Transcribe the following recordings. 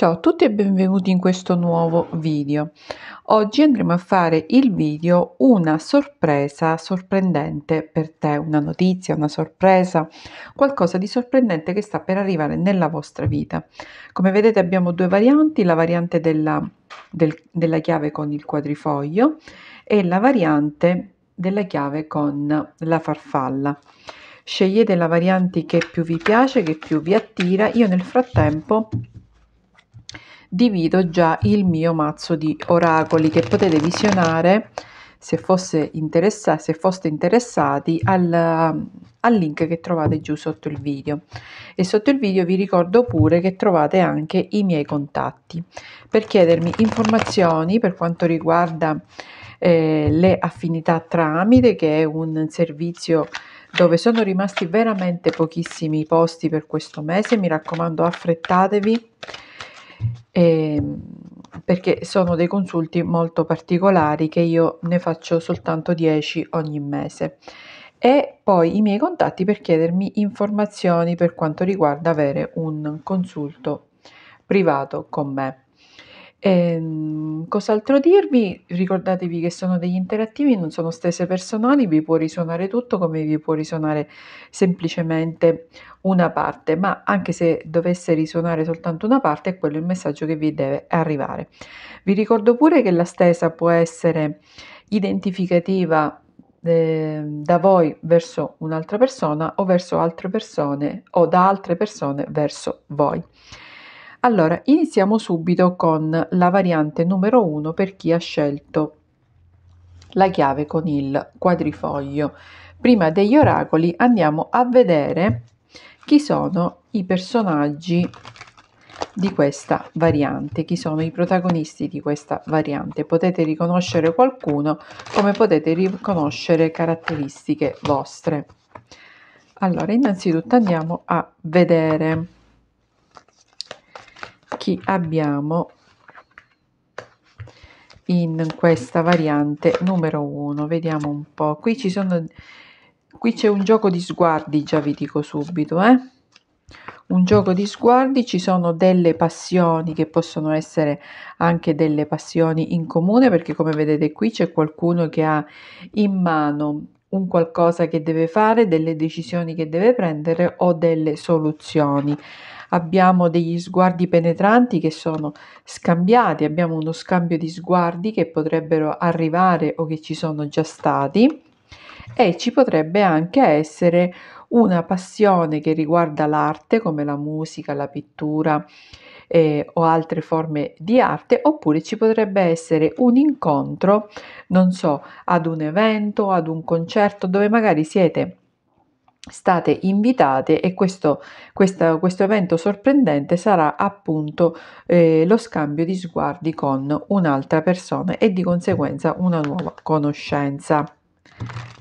Ciao a tutti e benvenuti in questo nuovo video. Oggi andremo a fare il video una sorpresa sorprendente per te, una notizia, una sorpresa, qualcosa di sorprendente che sta per arrivare nella vostra vita. Come vedete abbiamo due varianti, la variante della, del, della chiave con il quadrifoglio e la variante della chiave con la farfalla scegliete la variante che più vi piace, che più vi attira. Io nel frattempo divido già il mio mazzo di oracoli che potete visionare se, fosse interessa- se foste interessati al, al, link che trovate giù sotto il video e sotto il video vi ricordo pure che trovate anche i miei contatti per chiedermi informazioni per quanto riguarda eh, le affinità tramite che è un servizio dove sono rimasti veramente pochissimi posti per questo mese mi raccomando affrettatevi eh, perché sono dei consulti molto particolari che io ne faccio soltanto 10 ogni mese e poi i miei contatti per chiedermi informazioni per quanto riguarda avere un consulto privato con me. Ehm, cos'altro dirvi? Ricordatevi che sono degli interattivi, non sono stesse personali, vi può risuonare tutto come vi può risuonare semplicemente una parte, ma anche se dovesse risuonare soltanto una parte, è quello il messaggio che vi deve arrivare. Vi ricordo pure che la stessa può essere identificativa ehm, da voi verso un'altra persona o verso altre persone o da altre persone verso voi. Allora, iniziamo subito con la variante numero 1 per chi ha scelto la chiave con il quadrifoglio. Prima degli oracoli andiamo a vedere chi sono i personaggi di questa variante, chi sono i protagonisti di questa variante. Potete riconoscere qualcuno come potete riconoscere caratteristiche vostre. Allora, innanzitutto andiamo a vedere occhi abbiamo in questa variante numero 1 vediamo un po qui ci sono qui c'è un gioco di sguardi già vi dico subito eh? un gioco di sguardi ci sono delle passioni che possono essere anche delle passioni in comune perché come vedete qui c'è qualcuno che ha in mano un qualcosa che deve fare, delle decisioni che deve prendere o delle soluzioni. Abbiamo degli sguardi penetranti che sono scambiati, abbiamo uno scambio di sguardi che potrebbero arrivare o che ci sono già stati e ci potrebbe anche essere una passione che riguarda l'arte come la musica, la pittura, eh, o altre forme di arte, oppure ci potrebbe essere un incontro, non so, ad un evento, ad un concerto dove magari siete state invitate e questo, questa, questo evento sorprendente sarà appunto eh, lo scambio di sguardi con un'altra persona e di conseguenza una nuova conoscenza.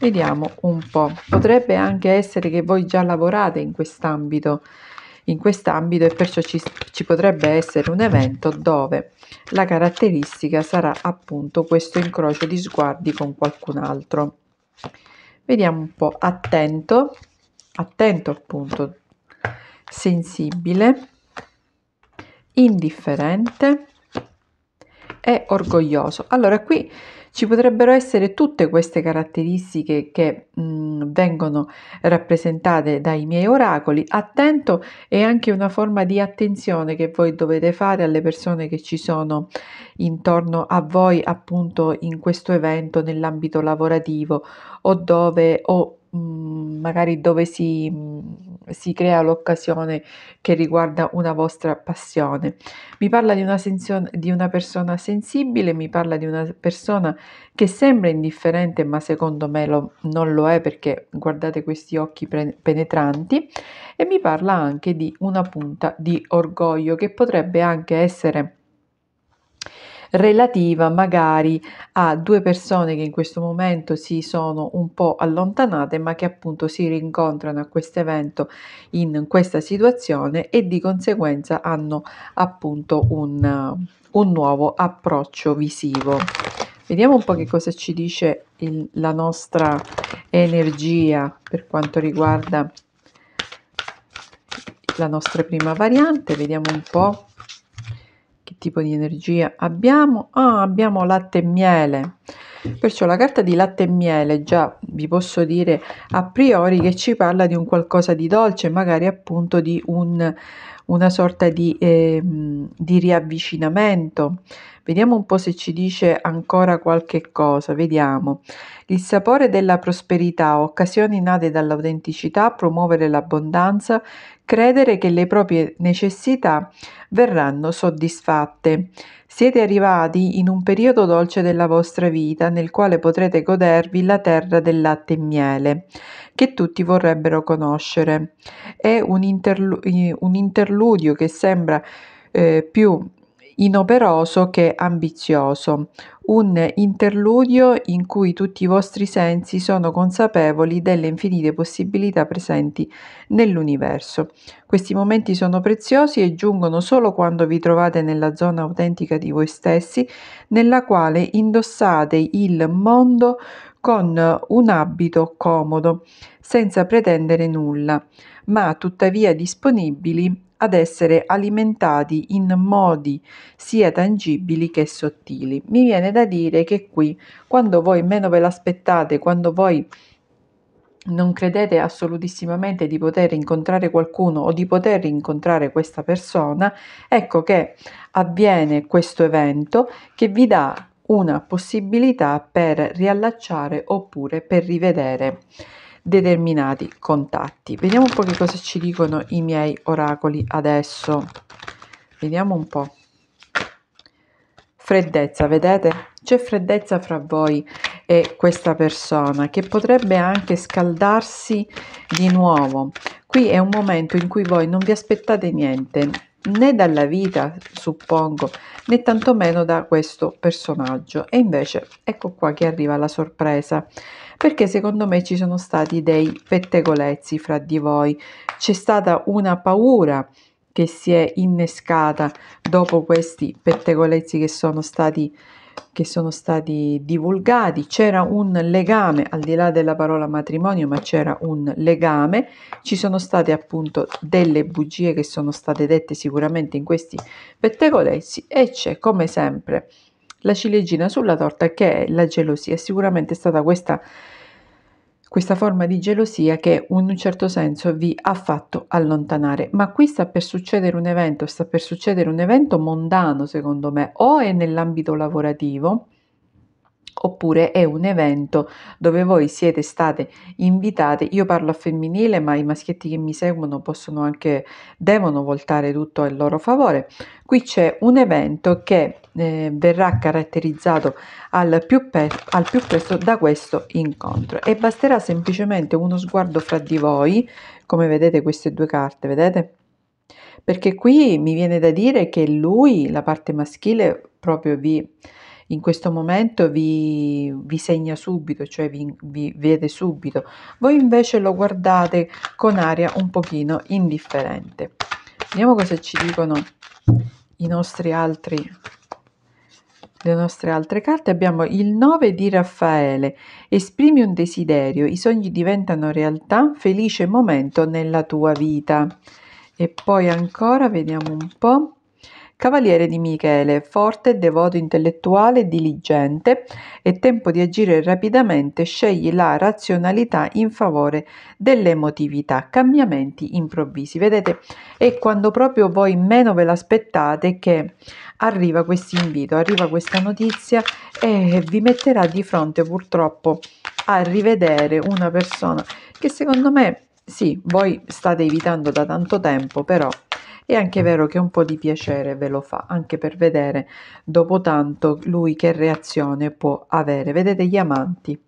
Vediamo un po', potrebbe anche essere che voi già lavorate in quest'ambito in quest'ambito e perciò ci, ci potrebbe essere un evento dove la caratteristica sarà appunto questo incrocio di sguardi con qualcun altro. Vediamo un po' attento, attento appunto, sensibile, indifferente e orgoglioso. Allora qui ci potrebbero essere tutte queste caratteristiche che mh, mm, vengono rappresentate dai miei oracoli. Attento è anche una forma di attenzione che voi dovete fare alle persone che ci sono intorno a voi appunto in questo evento nell'ambito lavorativo o dove o Mm, magari dove si, mm, si, crea l'occasione che riguarda una vostra passione. Mi parla di una, sensio- di una persona sensibile, mi parla di una persona che sembra indifferente, ma secondo me lo, non lo è perché guardate questi occhi pre- penetranti e mi parla anche di una punta di orgoglio che potrebbe anche essere relativa magari a due persone che in questo momento si sono un po' allontanate ma che appunto si rincontrano a questo evento in questa situazione e di conseguenza hanno appunto un, un nuovo approccio visivo. Vediamo un po' che cosa ci dice il, la nostra energia per quanto riguarda la nostra prima variante, vediamo un po' tipo di energia abbiamo? Ah, abbiamo latte e miele. Perciò la carta di latte e miele già vi posso dire a priori che ci parla di un qualcosa di dolce, magari appunto di un, una sorta di, eh, di riavvicinamento. Vediamo un po' se ci dice ancora qualche cosa, vediamo. Il sapore della prosperità, occasioni nate dall'autenticità, promuovere l'abbondanza, credere che le proprie necessità verranno soddisfatte. Siete arrivati in un periodo dolce della vostra vita nel quale potrete godervi la terra del latte e miele, che tutti vorrebbero conoscere. È un, interlu- un interludio che sembra eh, più inoperoso che ambizioso, un interludio in cui tutti i vostri sensi sono consapevoli delle infinite possibilità presenti nell'universo. Questi momenti sono preziosi e giungono solo quando vi trovate nella zona autentica di voi stessi, nella quale indossate il mondo con un abito comodo, senza pretendere nulla, ma tuttavia disponibili ad essere alimentati in modi sia tangibili che sottili. Mi viene da dire che qui, quando voi meno ve l'aspettate, quando voi non credete assolutissimamente di poter incontrare qualcuno o di poter incontrare questa persona, ecco che avviene questo evento che vi dà una possibilità per riallacciare oppure per rivedere determinati contatti. Vediamo un po' che cosa ci dicono i miei oracoli adesso. Vediamo un po'. Freddezza, vedete? C'è freddezza fra voi e questa persona che potrebbe anche scaldarsi di nuovo. Qui è un momento in cui voi non vi aspettate niente, né dalla vita, suppongo, né tantomeno da questo personaggio. E invece ecco qua che arriva la sorpresa perché secondo me ci sono stati dei pettegolezzi fra di voi, c'è stata una paura che si è innescata dopo questi pettegolezzi che sono stati che sono stati divulgati, c'era un legame, al di là della parola matrimonio, ma c'era un legame, ci sono state appunto delle bugie che sono state dette sicuramente in questi pettegolezzi e c'è come sempre la ciliegina sulla torta che è la gelosia. sicuramente è stata questa, questa forma di gelosia che in un certo senso vi ha fatto allontanare. Ma qui sta per succedere un evento, sta per succedere un evento mondano secondo me, o è nell'ambito lavorativo, oppure è un evento dove voi siete state invitate, io parlo a femminile, ma i maschietti che mi seguono possono anche, devono voltare tutto a loro favore. Qui c'è un evento che eh, verrà caratterizzato al più, pe- al più presto da questo incontro e basterà semplicemente uno sguardo fra di voi, come vedete queste due carte, vedete? Perché qui mi viene da dire che lui, la parte maschile, proprio vi in questo momento vi, vi segna subito, cioè vi, vi, vede subito, voi invece lo guardate con aria un pochino indifferente. Vediamo cosa ci dicono i nostri altri le nostre altre carte abbiamo il 9 di Raffaele. Esprimi un desiderio, i sogni diventano realtà, felice momento nella tua vita. E poi ancora, vediamo un po'. Cavaliere di Michele, forte, devoto, intellettuale, diligente, è tempo di agire rapidamente, scegli la razionalità in favore dell'emotività, cambiamenti improvvisi. Vedete, è quando proprio voi meno ve l'aspettate che arriva questo invito, arriva questa notizia e vi metterà di fronte purtroppo a rivedere una persona che secondo me sì, voi state evitando da tanto tempo, però è anche vero che un po' di piacere ve lo fa, anche per vedere dopo tanto lui che reazione può avere. Vedete gli amanti.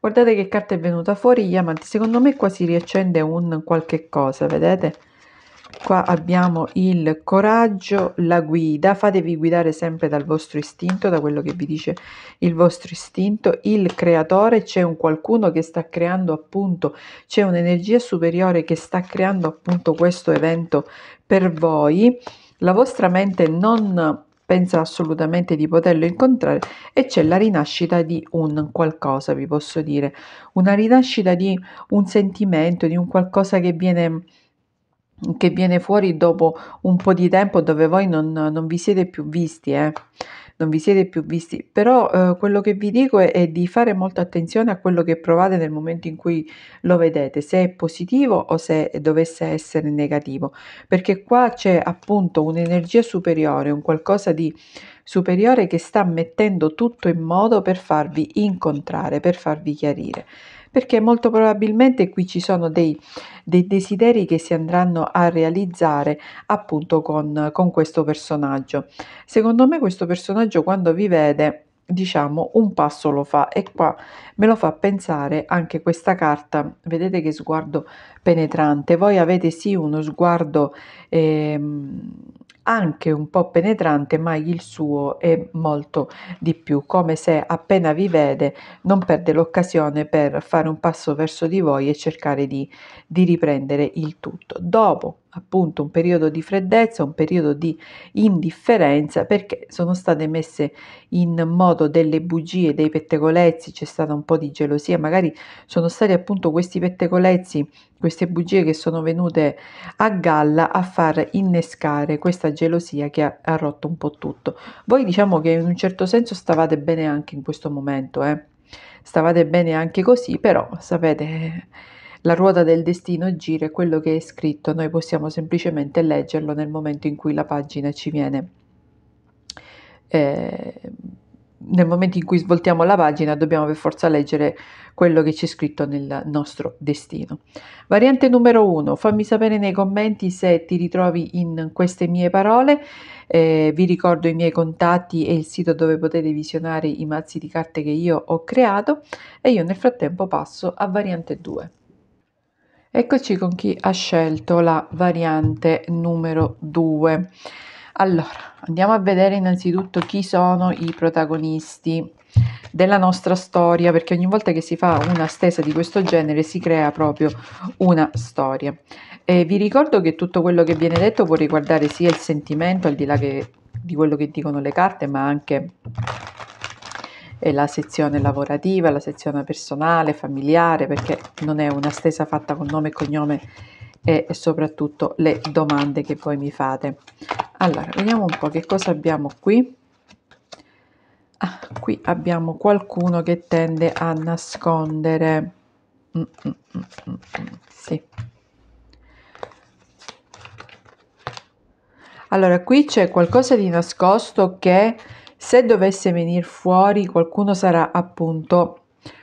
Guardate che carta è venuta fuori, gli amanti. Secondo me qua si riaccende un qualche cosa, vedete? Qua abbiamo il coraggio, la guida, fatevi guidare sempre dal vostro istinto, da quello che vi dice il vostro istinto, il creatore, c'è un qualcuno che sta creando appunto, c'è un'energia superiore che sta creando appunto questo evento per voi, la vostra mente non pensa assolutamente di poterlo incontrare e c'è la rinascita di un qualcosa, vi posso dire, una rinascita di un sentimento, di un qualcosa che viene che viene fuori dopo un po' di tempo dove voi non, non vi siete più visti, eh? non vi siete più visti, però eh, quello che vi dico è, è, di fare molta attenzione a quello che provate nel momento in cui lo vedete, se è positivo o se dovesse essere negativo, perché qua c'è appunto un'energia superiore, un qualcosa di superiore che sta mettendo tutto in modo per farvi incontrare, per farvi chiarire perché molto probabilmente qui ci sono dei, dei desideri che si andranno a realizzare appunto con, con questo personaggio. Secondo me questo personaggio quando vi vede diciamo un passo lo fa e qua me lo fa pensare anche questa carta vedete che sguardo penetrante voi avete sì uno sguardo ehm, anche un po' penetrante, ma il suo è molto di più, come se appena vi vede non perde l'occasione per fare un passo verso di voi e cercare di, di riprendere il tutto. Dopo appunto un periodo di freddezza, un periodo di indifferenza perché sono state messe in modo delle bugie, dei pettegolezzi, c'è stata un po' di gelosia, magari sono stati appunto questi pettegolezzi, queste bugie che sono venute a galla a far innescare questa gelosia che ha, ha rotto un po' tutto. Voi diciamo che in un certo senso stavate bene anche in questo momento, eh? stavate bene anche così, però sapete la ruota del destino gira e quello che è scritto noi possiamo semplicemente leggerlo nel momento in cui la pagina ci viene. Eh, nel momento in cui svoltiamo la pagina dobbiamo per forza leggere quello che c'è scritto nel nostro destino. Variante numero 1, fammi sapere nei commenti se ti ritrovi in queste mie parole, eh, vi ricordo i miei contatti e il sito dove potete visionare i mazzi di carte che io ho creato e io nel frattempo passo a variante 2. Eccoci con chi ha scelto la variante numero 2. Allora, andiamo a vedere innanzitutto chi sono i protagonisti della nostra storia, perché ogni volta che si fa una stesa di questo genere si crea proprio una storia. E vi ricordo che tutto quello che viene detto può riguardare sia il sentimento, al di là che, di quello che dicono le carte, ma anche la sezione lavorativa, la sezione personale, familiare, perché non è una stesa fatta con nome e cognome e, soprattutto le domande che voi mi fate. Allora, vediamo un po' che cosa abbiamo qui. Ah, qui abbiamo qualcuno che tende a nascondere. Mm, mm, mm, mm, mm sì. Allora, qui c'è qualcosa di nascosto che se dovesse venir fuori qualcuno sarà appunto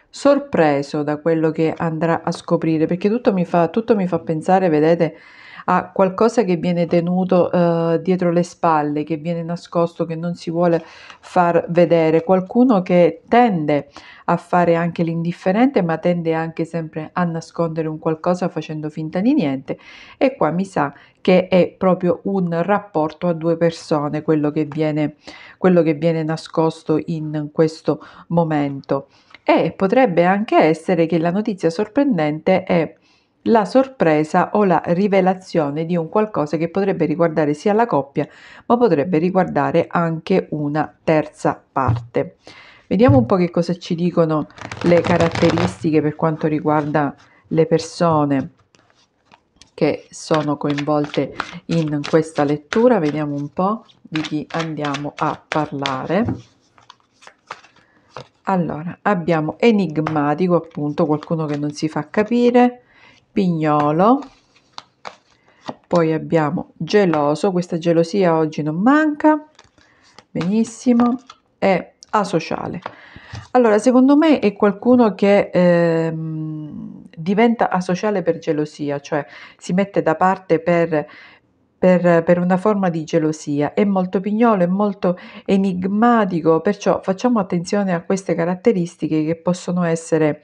sorpreso da quello che andrà a scoprire, perché tutto mi fa, tutto mi fa pensare, vedete, a qualcosa che viene tenuto eh, dietro le spalle, che viene nascosto, che non si vuole far vedere, qualcuno che tende a fare anche l'indifferente, ma tende anche sempre a nascondere un qualcosa facendo finta di niente. E qua mi sa che è proprio un rapporto a due persone quello che viene, quello che viene nascosto in questo momento. E potrebbe anche essere che la notizia sorprendente è la sorpresa o la rivelazione di un qualcosa che potrebbe riguardare sia la coppia, ma potrebbe riguardare anche una terza parte. Vediamo un po' che cosa ci dicono le caratteristiche per quanto riguarda le persone che sono coinvolte in questa lettura. Vediamo un po' di chi andiamo a parlare. Allora, abbiamo enigmatico, appunto, qualcuno che non si fa capire, pignolo, poi abbiamo geloso, questa gelosia oggi non manca, benissimo, e asociale. Allora, secondo me è qualcuno che ehm, diventa asociale per gelosia, cioè si mette da parte per per, per, una forma di gelosia. È molto pignolo, è molto enigmatico, perciò facciamo attenzione a queste caratteristiche che possono essere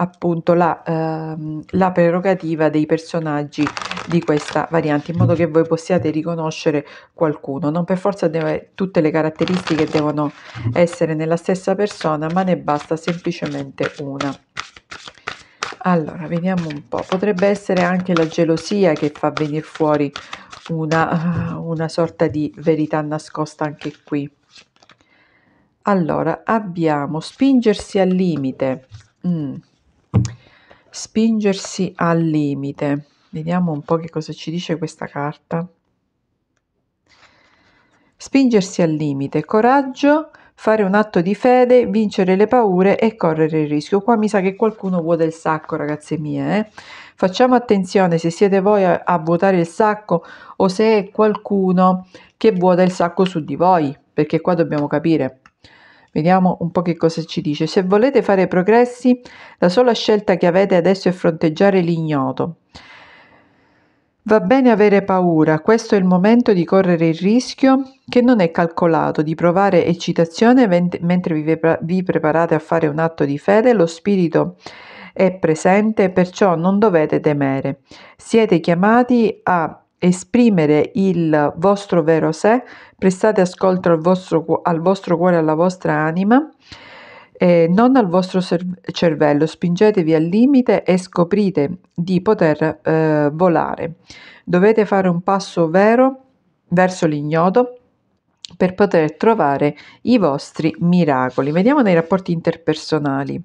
appunto la, ehm, la prerogativa dei personaggi di questa variante in modo che voi possiate riconoscere qualcuno non per forza deve, tutte le caratteristiche devono essere nella stessa persona ma ne basta semplicemente una allora vediamo un po' potrebbe essere anche la gelosia che fa venire fuori una, eh, una sorta di verità nascosta anche qui allora abbiamo spingersi al limite mm spingersi al limite. Vediamo un po' che cosa ci dice questa carta. Spingersi al limite, coraggio, fare un atto di fede, vincere le paure e correre il rischio. Qua mi sa che qualcuno vuota il sacco, ragazze mie. Eh? Facciamo attenzione se siete voi a, a vuotare il sacco o se è qualcuno che vuota il sacco su di voi, perché qua dobbiamo capire. Vediamo un po' che cosa ci dice. Se volete fare progressi, la sola scelta che avete adesso è fronteggiare l'ignoto. Va bene avere paura, questo è il momento di correre il rischio che non è calcolato, di provare eccitazione mentre vi, ve- vi preparate a fare un atto di fede, lo spirito è presente, perciò non dovete temere. Siete chiamati a esprimere il vostro vero sé, prestate ascolto al vostro, al vostro cuore alla vostra anima, e non al vostro cervello, spingetevi al limite e scoprite di poter eh, volare. Dovete fare un passo vero verso l'ignoto per poter trovare i vostri miracoli. Vediamo nei rapporti interpersonali.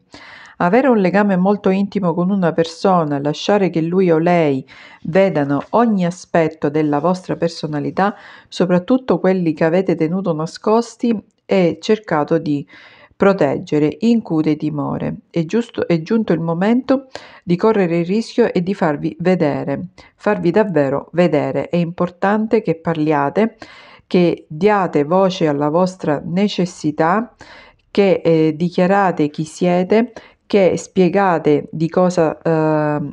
Avere un legame molto intimo con una persona, lasciare che lui o lei vedano ogni aspetto della vostra personalità, soprattutto quelli che avete tenuto nascosti e cercato di proteggere, incude timore. È, giusto, è giunto il momento di correre il rischio e di farvi vedere, farvi davvero vedere. È importante che parliate, che diate voce alla vostra necessità, che eh, dichiarate chi siete che spiegate di cosa, eh,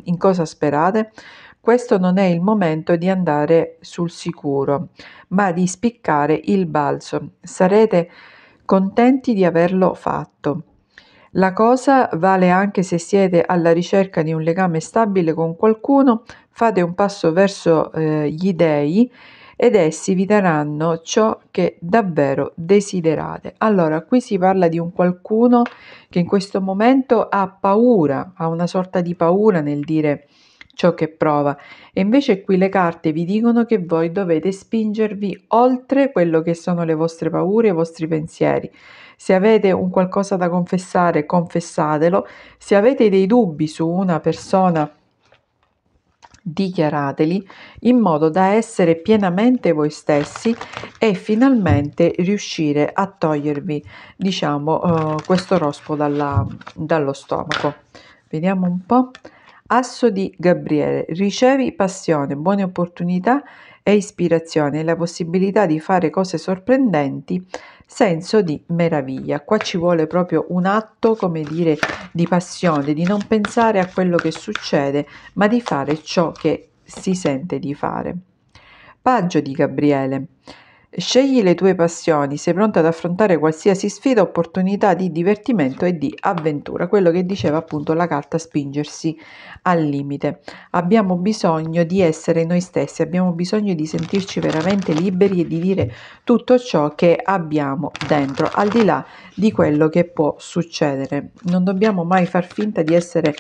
in cosa sperate, questo non è il momento di andare sul sicuro, ma di spiccare il balzo. Sarete contenti di averlo fatto. La cosa vale anche se siete alla ricerca di un legame stabile con qualcuno, fate un passo verso eh, gli dèi ed essi vi daranno ciò che davvero desiderate. Allora, qui si parla di un qualcuno che in questo momento ha paura, ha una sorta di paura nel dire ciò che prova e invece qui le carte vi dicono che voi dovete spingervi oltre quello che sono le vostre paure, i vostri pensieri. Se avete un qualcosa da confessare, confessatelo. Se avete dei dubbi su una persona, dichiarateli in modo da essere pienamente voi stessi e finalmente riuscire a togliervi diciamo eh, questo rospo dalla, dallo stomaco vediamo un po' asso di Gabriele ricevi passione buone opportunità e ispirazione la possibilità di fare cose sorprendenti senso di meraviglia. Qua ci vuole proprio un atto, come dire, di passione, di non pensare a quello che succede, ma di fare ciò che si sente di fare. Paggio di Gabriele. Scegli le tue passioni, sei pronta ad affrontare qualsiasi sfida, opportunità di divertimento e di avventura, quello che diceva appunto la carta spingersi al limite. Abbiamo bisogno di essere noi stessi, abbiamo bisogno di sentirci veramente liberi e di dire tutto ciò che abbiamo dentro, al di là di quello che può succedere. Non dobbiamo mai far finta di essere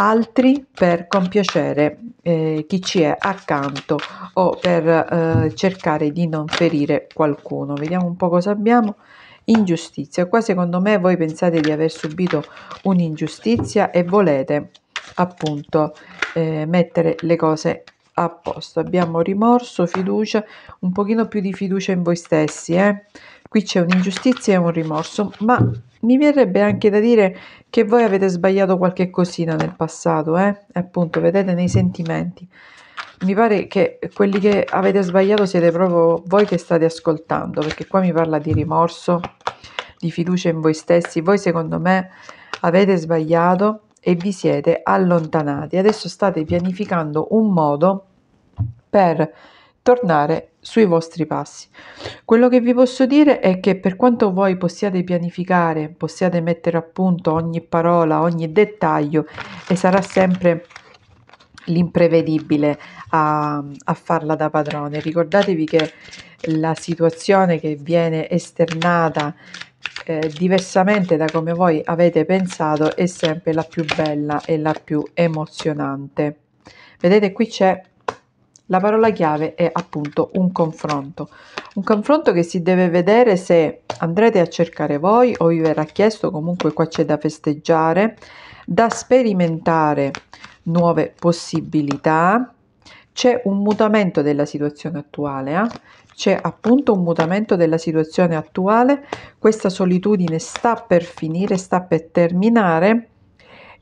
altri per compiacere eh, chi ci è accanto o per eh, cercare di non ferire colpire qualcuno. Vediamo un po' cosa abbiamo. Ingiustizia. Qua secondo me voi pensate di aver subito un'ingiustizia e volete appunto eh, mettere le cose a posto. Abbiamo rimorso, fiducia, un pochino più di fiducia in voi stessi. Eh? Qui c'è un'ingiustizia e un rimorso, ma mi verrebbe anche da dire che voi avete sbagliato qualche cosina nel passato, eh? appunto, vedete nei sentimenti mi pare che quelli che avete sbagliato siete proprio voi che state ascoltando, perché qua mi parla di rimorso, di fiducia in voi stessi. Voi secondo me avete sbagliato e vi siete allontanati. Adesso state pianificando un modo per tornare sui vostri passi. Quello che vi posso dire è che per quanto voi possiate pianificare, possiate mettere a punto ogni parola, ogni dettaglio e sarà sempre l'imprevedibile a, a farla da padrone. Ricordatevi che la situazione che viene esternata eh, diversamente da come voi avete pensato è sempre la più bella e la più emozionante. Vedete qui c'è la parola chiave è appunto un confronto, un confronto che si deve vedere se andrete a cercare voi o vi verrà chiesto, comunque qua c'è da festeggiare, da sperimentare nuove possibilità, c'è un mutamento della situazione attuale, eh? c'è appunto un mutamento della situazione attuale, questa solitudine sta per finire, sta per terminare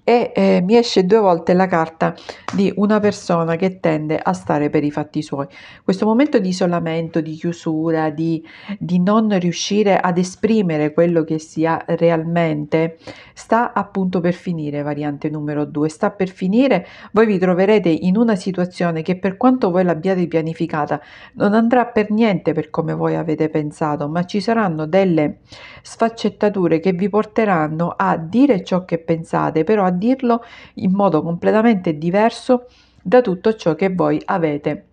e eh, mi esce due volte la carta di una persona che tende a stare per i fatti suoi. Questo momento di isolamento, di chiusura, di, di non riuscire ad esprimere quello che si ha realmente sta appunto per finire, variante numero due, sta per finire, voi vi troverete in una situazione che per quanto voi l'abbiate pianificata non andrà per niente per come voi avete pensato, ma ci saranno delle sfaccettature che vi porteranno a dire ciò che pensate, però a dirlo in modo completamente diverso da tutto ciò che voi avete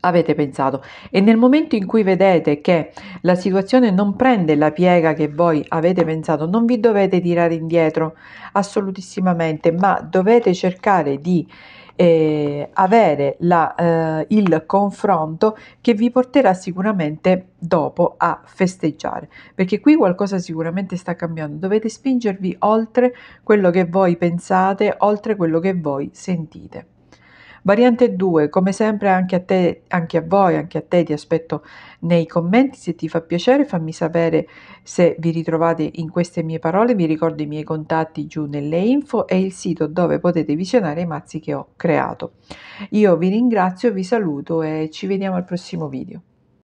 avete pensato e nel momento in cui vedete che la situazione non prende la piega che voi avete pensato non vi dovete tirare indietro assolutissimamente ma dovete cercare di eh, avere la, eh, il confronto che vi porterà sicuramente dopo a festeggiare perché qui qualcosa sicuramente sta cambiando dovete spingervi oltre quello che voi pensate oltre quello che voi sentite Variante 2, come sempre anche a te, anche a voi, anche a te ti aspetto nei commenti, se ti fa piacere fammi sapere se vi ritrovate in queste mie parole, vi ricordo i miei contatti giù nelle info e il sito dove potete visionare i mazzi che ho creato. Io vi ringrazio, vi saluto e ci vediamo al prossimo video.